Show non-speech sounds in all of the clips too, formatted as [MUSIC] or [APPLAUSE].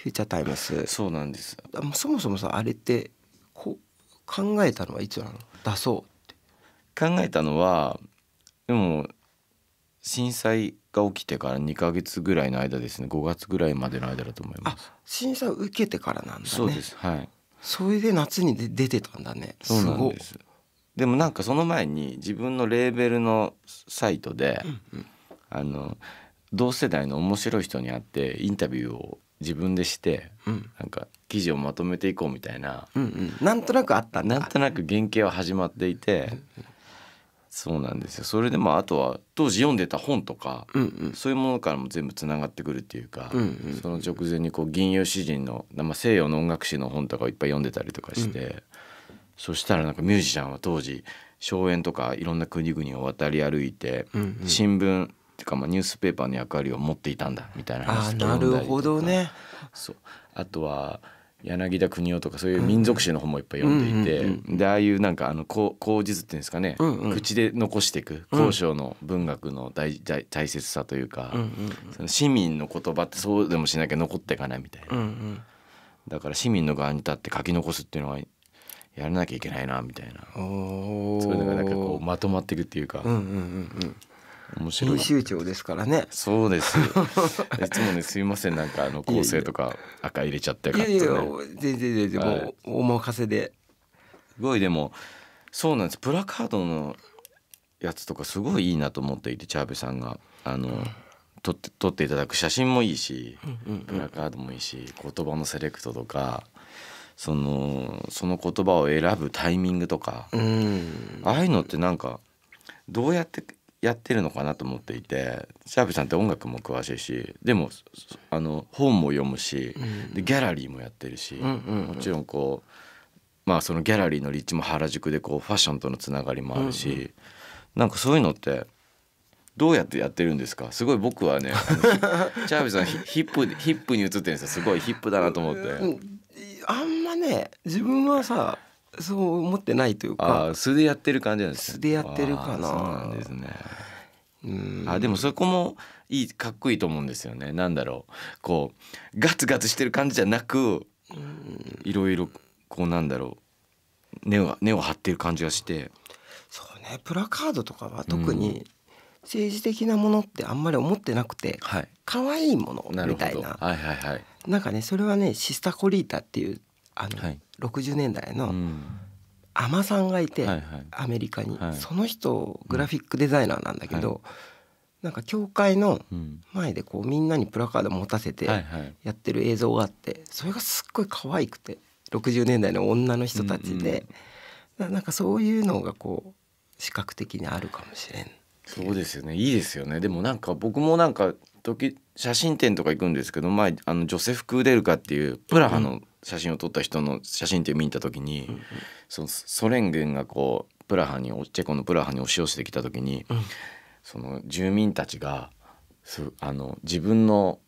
フューチャータイムスそうなんですそもそもさあれってこ考えたのはいつなの出そう考えたのはでも震災が起きてから二か月ぐらいの間ですね五月ぐらいまでの間だと思います震災を受けてからなんだ、ね、そうですはいそれで夏にで出てたんだねそうなんですでもなんかその前に自分のレーベルのサイトで、うんうん、あの同世代の面白い人に会ってインタビューを自分でして、うん、なんか記事をまとめていこうみたいな、うんうん、なんとなくあったなんとなく原型は始まっていて、そうなんですよそれでもあとは当時読んでた本とか、うんうん、そういうものからも全部つながってくるっていうか、うんうん、その直前にこう吟遊詩人の、まあ、西洋の音楽史の本とかをいっぱい読んでたりとかして、うん、そしたらなんかミュージシャンは当時荘園とかいろんな国々を渡り歩いて、うんうん、新聞ていうか、まあ、ニュースペーパーの役割を持っていたんだみたいな話とかあなるほどねそうあとは柳田邦夫とかそういう民族史の本もいっぱい読んでいて、うんうん、でああいうなんかあの口実っていうんですかね、うんうん、口で残していく交渉の文学の大大大切さというか、うんうん、その市民の言葉ってそうでもしなきゃ残っていかないみたいな、うんうん、だから市民の側に立って書き残すっていうのはやらなきゃいけないなみたいなそういうのがなんかこうまとまっていくっていうか。うんうんうんうん面白い編集長ですからねそうです [LAUGHS] いつもねすいませんなんかあの構成とか赤入れちゃっていやいや全然全然もうお任せですごいでもそうなんですプラカードのやつとかすごいいいなと思っていてチャーベさんがあの、撮って撮っていただく写真もいいし、プラカードもいいし言葉のセレクトとかそのその言葉を選ぶタイミングとか、ああいうのってなんかどうやってやってるのかなと思っていてシャープさんって音楽も詳しいしでもあの本も読むし、でギャラリーもやってるし、もちろんこう。まあ、そのギャラリーの立地も原宿でこうファッションとのつながりもあるし、うんうん、なんかそういうのってどうやってやってるんですかすごい僕はね [LAUGHS] シャービーさんヒップヒップに映ってるんですよすごいヒップだなと思って。あんまね自分はさそう思ってないというか素でやってる感じなんです、ね、素でやってるかなそうなんですねあでもそこもいいかっこいいと思うんですよねなんだろうこうガツガツしてる感じじゃなくいろいろこうなんだろう根を根を張ってる感じがしてそうねプラカードとかは特に政治的なものってあんまり思ってなくて、うん、はい、可愛いものみたいなな,、はいはいはい、なんかねそれはねシスタコリータっていうあの、はい、60年代の、海女さんがいて、はいはい、アメリカに、はい、その人グラフィックデザイナーなんだけど、うんなんか教会の前でこうみんなにプラカード持たせてやってる映像があってそれがすっごい可愛くて60年代の女の人たちで、うんうん、なんかそういうのがこう視覚的にあるかもしれん。そうですよねいいですよねでもなんか僕もなんか時写真展とか行くんですけど前あのジョセフ・クーデルカっていうプラハの写真を撮った人の写真展見に行った時に、うん、そのソ連軍がこうプラハにチェコのプラハに押し寄せてきた時に、うん、その住民たちがあの自分の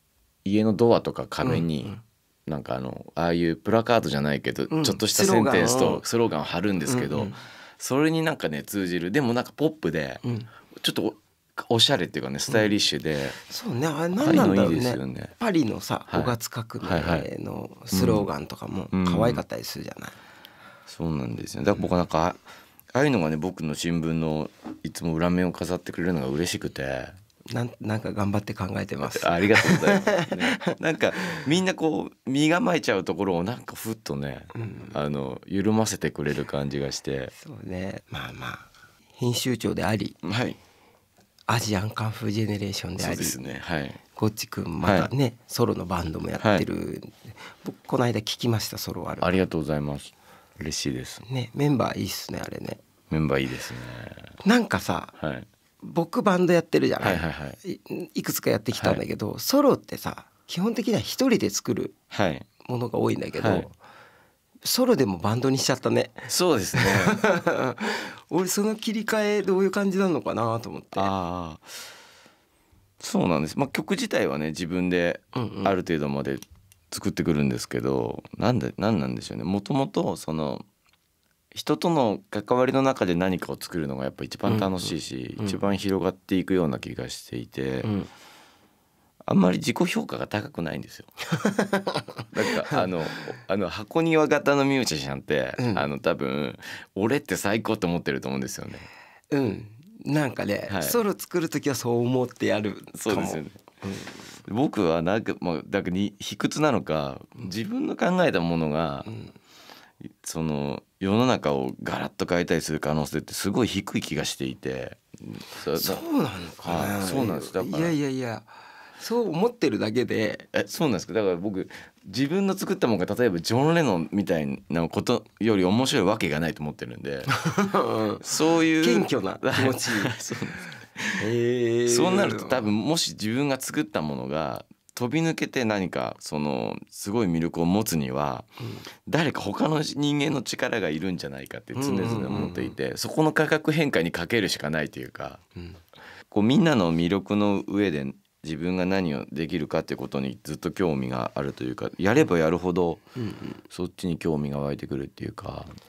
家のドアとか壁に、うんなんかあのああいうプラカードじゃないけど、うん、ちょっとしたセンテンスとスローガンを貼るんですけど、うんうん、それになんかね通じるでもなんかポップで、うん、ちょっとおしゃれっていうかねスタイリッシュで、うん、そうねあれ何なんだろうね、ね、パリのさ、五月革命のスローガンとかも可愛かったりするじゃない、うんうん、そうなんですよだから僕なんか、ああいうのがね僕の新聞のいつも裏面を飾ってくれるのが嬉しくてなんなんか頑張って考えてます。ありがとうございます、[LAUGHS] ね、なんかみんなこう身構えちゃうところをなんかふっとね、うん、あの緩ませてくれる感じがして。そうね。まあまあ編集長であり、はい、アジアンカンフージェネレーションでありそうですね、はい、ゴッチ君またね、はい、ソロのバンドもやってる、はい、僕この間聞きましたソロあるありがとうございます嬉しいですねメンバーいいっすねあれねメンバーいいですねなんかさ、はい、僕バンドやってるじゃない,、はいはいはい、いくつかやってきたんだけど、ソロってさ基本的には一人で作るものが多いんだけど、ソロでもバンドにしちゃったねそうですね [LAUGHS] 俺その切り替えどういう感じなのかなと思ってああそうなんです、まあ、曲自体はね自分である程度まで作ってくるんですけど、うんうん、なんでなんなんでしょうねもともとその人との関わりの中で何かを作るのがやっぱ一番楽しいし、うんうん、一番広がっていくような気がしていて、うん、あんまり自己評価が高くないんですよ。[LAUGHS] なんかあのあの箱庭型のミュージシャンって、うん、あの多分俺って最高と思ってると思うんですよね。うん、なんかね、はい、ソロ作る時はそう思ってやるそうですよね。うん、僕はなんかまあだかに卑屈なのか自分の考えたものが、うん、その世の中をガラッと変えたりする可能性ってすごい低い気がしていて。そうなのか、ねはい、そうなんです。だからいやいやいや。そう思ってるだけでえそうなんですかだから僕自分の作ったものが例えばジョン・レノンみたいなことより面白いわけがないと思ってるんで [LAUGHS] そういう謙虚な気持ち [LAUGHS] そうなそうなると多分もし自分が作ったものが飛び抜けて何かそのすごい魅力を持つには誰か他の人間の力がいるんじゃないかって常々思っていてそこの価格変化にかけるしかないというかこうみんなの魅力の上で自分が何をできるかってことにずっと興味があるというかやればやるほどそっちに興味が湧いてくるっていうか。うんうん